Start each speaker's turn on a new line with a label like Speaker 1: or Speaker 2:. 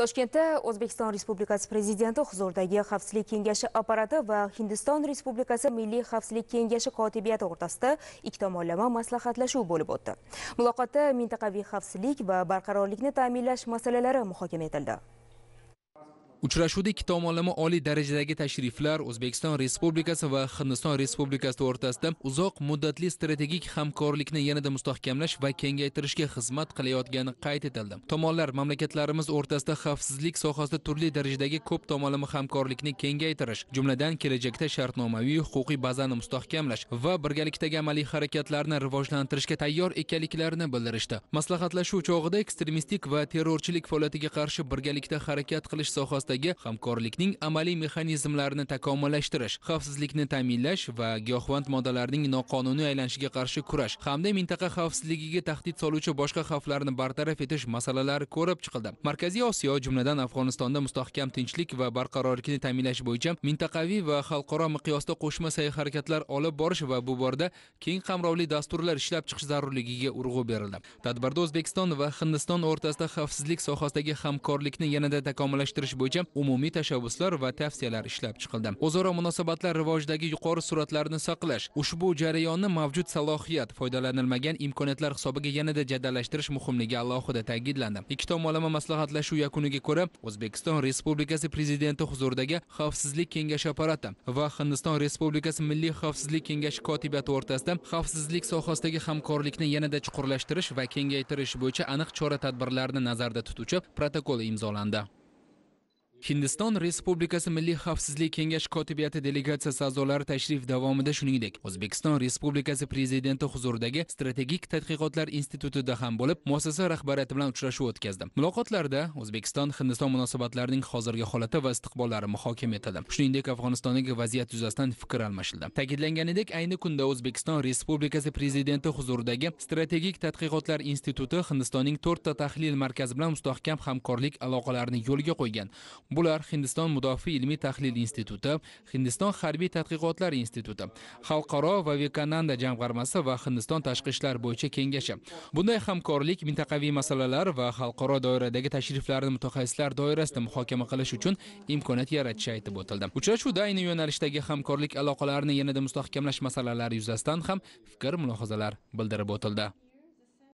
Speaker 1: toshkentda o'zbekiston respublikasi prezidenti huzuridagi xavfsizlik kengashi apparati va hindiston respublikasi milliy xavfsizlik kengashi kotibiyati o'rtasida ikki tomonlama maslahatlashuv bo'lib o'tdi muloqotda mintaqaviy xavfsizlik va barqarorlikni ta'minlash masalalari muhokama etildi Uchrashuvda ikki tomonlama oliy darajadagi tashriflar O'zbekiston Respublikasi va Hindiston Respublikasi o'rtasida uzoq muddatli strategik hamkorlikni yanada mustahkamlash va kengaytirishga xizmat qilayotgani qayd etildi. Tomonlar mamlakatlarimiz o'rtasida xavfsizlik sohasida turli darajadagi ko'p tomonlama hamkorlikni kengaytirish, jumladan kelajakda shartnomaviy huquqiy bazani mustahkamlash va birgalikdagi amaliy harakatlarni rivojlantirishga tayyor ekanliklarini bildirishdi. Maslahatlashuv chog'ida ekstremistik va terrorchilik faoliyatiga qarshi birgalikda harakat qilish sohasida sohasidagi hamkorlikning amaliy mexanizmlarini takomillashtirish xavfsizlikni ta'minlash va giyohvand moddalarning noqonuniy aylanishiga qarshi kurash hamda mintaqa xavfsizligiga tahdid soluvchi boshqa xavflarni bartaraf etish masalalari ko'rib chiqildi markaziy osiyo jumladan afg'onistonda mustahkam tinchlik va barqarorlikni ta'minlash bo'yicha mintaqaviy va xalqaro miqyosda qo'shma sa'y harakatlar olib borish va bu borada keng qamrovli dasturlar ishlab chiqish zarurligiga urg'u berildi tadbirda o'zbekiston va hindiston o'rtasida xavfsizlik sohasidagi hamkorlikni yanada takomillashtirish bo'yicha bo'yicha umumiy tashabbuslar va tavsiyalar ishlab chiqildi o'zaro munosabatlar rivojidagi yuqori sur'atlarni saqlash ushbu jarayonni mavjud salohiyat foydalanilmagan imkoniyatlar hisobiga yanada jadallashtirish muhimligi alohida ta'kidlandi ikki tomonlama maslahatlashuv yakuniga ko'ra o'zbekiston respublikasi prezidenti huzuridagi xavfsizlik kengashi apparati va hindiston respublikasi milliy xavfsizlik kengashi kotibiyati o'rtasida xavfsizlik sohasidagi hamkorlikni yanada chuqurlashtirish va kengaytirish bo'yicha aniq chora tadbirlarni nazarda tutuvchi protokol imzolandi hindiston respublikasi milliy xavfsizlik kengashi kotibiyati delegatsiyasi a'zolari tashrif davomida shuningdek o'zbekiston respublikasi prezidenti huzuridagi strategik tadqiqotlar institutida ham bo'lib muassasa rahbariyati bilan uchrashuv o'tkazdi muloqotlarda o'zbekiston hindiston munosabatlarining hozirgi holati va istiqbollari muhokama etildi shuningdek afg'onistondagi vaziyat yuzasidan fikr almashildi ta'kidlanganidek ayni kunda o'zbekiston respublikasi prezidenti huzuridagi strategik tadqiqotlar instituti hindistonning to'rtta tahlil markazi bilan mustahkam hamkorlik aloqalarini yo'lga qo'ygan Bular Hindiston mudofaa ilmiy tahlil instituti, Hindiston harbiy tadqiqotlar instituti, Xalqaro va Vekananda jamg'armasi va Hindiston tashqi ishlar bo'yicha kengashi. Bunday hamkorlik mintaqaviy masalalar va xalqaro doiradagi tashriflarni mutaxassislar doirasida muhokama qilish uchun imkoniyat yaratish aytib o'tildi. Uchrashuvda ayni yo'nalishdagi hamkorlik aloqalarini yanada mustahkamlash masalalari yuzasidan ham fikr-mulohazalar bildirib o'tildi.